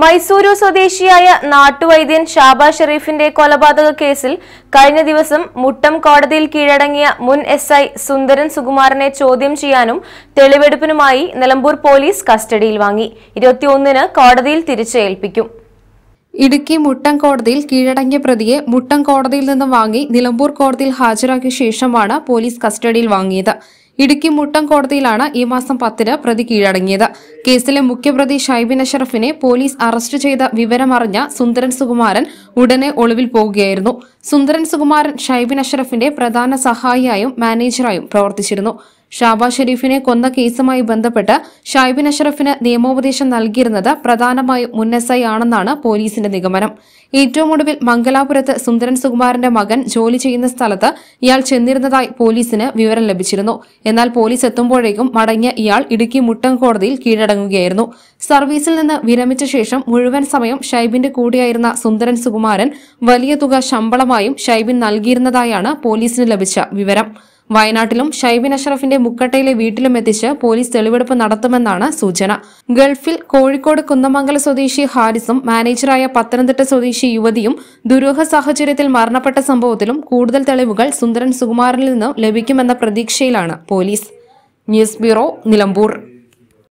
മൈസൂരു സ്വദേശിയായ നാട്ടുവൈദ്യൻ ഷാബ ഷെറീഫിന്റെ കൊലപാതക കേസിൽ കഴിഞ്ഞ ദിവസം മുട്ടം കോടതിയിൽ കീഴടങ്ങിയ മുൻ എസ് ഐ സുന്ദരൻ സുകുമാരനെ ചോദ്യം ചെയ്യാനും തെളിവെടുപ്പിനുമായി നിലമ്പൂർ പോലീസ് കസ്റ്റഡിയിൽ വാങ്ങി ഇരുപത്തിയൊന്നിന് കോടതിയിൽ തിരിച്ചേൽപ്പിക്കും ഇടുക്കി മുട്ടം കോടതിയിൽ കീഴടങ്ങിയ പ്രതിയെ മുട്ടം കോടതിയിൽ നിന്നും വാങ്ങി നിലമ്പൂർ കോടതിയിൽ ഹാജരാക്കിയ ശേഷമാണ് പോലീസ് കസ്റ്റഡിയിൽ വാങ്ങിയത് ഇടുക്കി മുട്ടം കോടതിയിലാണ് ഈ മാസം പത്തിന് പ്രതി കീഴടങ്ങിയത് കേസിലെ മുഖ്യപ്രതി ഷൈബിൻ അഷറഫിനെ പോലീസ് അറസ്റ്റ് ചെയ്ത വിവരമറിഞ്ഞ സുന്ദരൻ സുകുമാരൻ ഉടനെ ഒളിവിൽ പോകുകയായിരുന്നു സുന്ദരൻ സുകുമാരൻ ഷൈബിൻ അഷറഫിന്റെ പ്രധാന സഹായിയായും മാനേജറായും പ്രവർത്തിച്ചിരുന്നു ഷാബാസ് ഷെരീഫിനെ കൊന്ന കേസുമായി ബന്ധപ്പെട്ട് ഷായിബിൻ അഷറഫിന് നിയമോപദേശം നൽകിയിരുന്നത് പ്രധാനമായും മുൻ എസ് ഐ ആണെന്നാണ് പോലീസിന്റെ നിഗമനം ഏറ്റവും ഒടുവിൽ മംഗലാപുരത്ത് സുന്ദരൻ സുകുമാറിന്റെ മകൻ ജോലി ചെയ്യുന്ന സ്ഥലത്ത് ഇയാൾ ചെന്നിരുന്നതായി പോലീസിന് വിവരം ലഭിച്ചിരുന്നു എന്നാൽ പോലീസ് എത്തുമ്പോഴേക്കും മടങ്ങിയ ഇയാൾ ഇടുക്കി മുട്ടം കോടതിയിൽ കീഴടങ്ങുകയായിരുന്നു സർവീസിൽ നിന്ന് വിരമിച്ച ശേഷം മുഴുവൻ സമയം ഷൈബിന്റെ കൂടെയായിരുന്ന സുന്ദരൻ സുകുമാരൻ വലിയ തുക ശമ്പളമായും ഷൈബിൻ നൽകിയിരുന്നതായാണ് പോലീസിന് ലഭിച്ച വിവരം വയനാട്ടിലും ഷൈബിൻ അഷറഫിന്റെ മുക്കട്ടയിലെ വീട്ടിലും എത്തിച്ച് പോലീസ് തെളിവെടുപ്പ് നടത്തുമെന്നാണ് സൂചന ഗൾഫിൽ കോഴിക്കോട് കുന്ദമംഗല സ്വദേശി ഹാരിസും മാനേജറായ പത്തനംതിട്ട സ്വദേശി യുവതിയും ദുരൂഹ സാഹചര്യത്തിൽ മരണപ്പെട്ട സംഭവത്തിലും കൂടുതൽ തെളിവുകൾ സുന്ദരൻ സുകുമാരനിൽ നിന്നും ലഭിക്കുമെന്ന പ്രതീക്ഷയിലാണ് പോലീസ് ന്യൂസ് ബ്യൂറോ നിലമ്പൂർ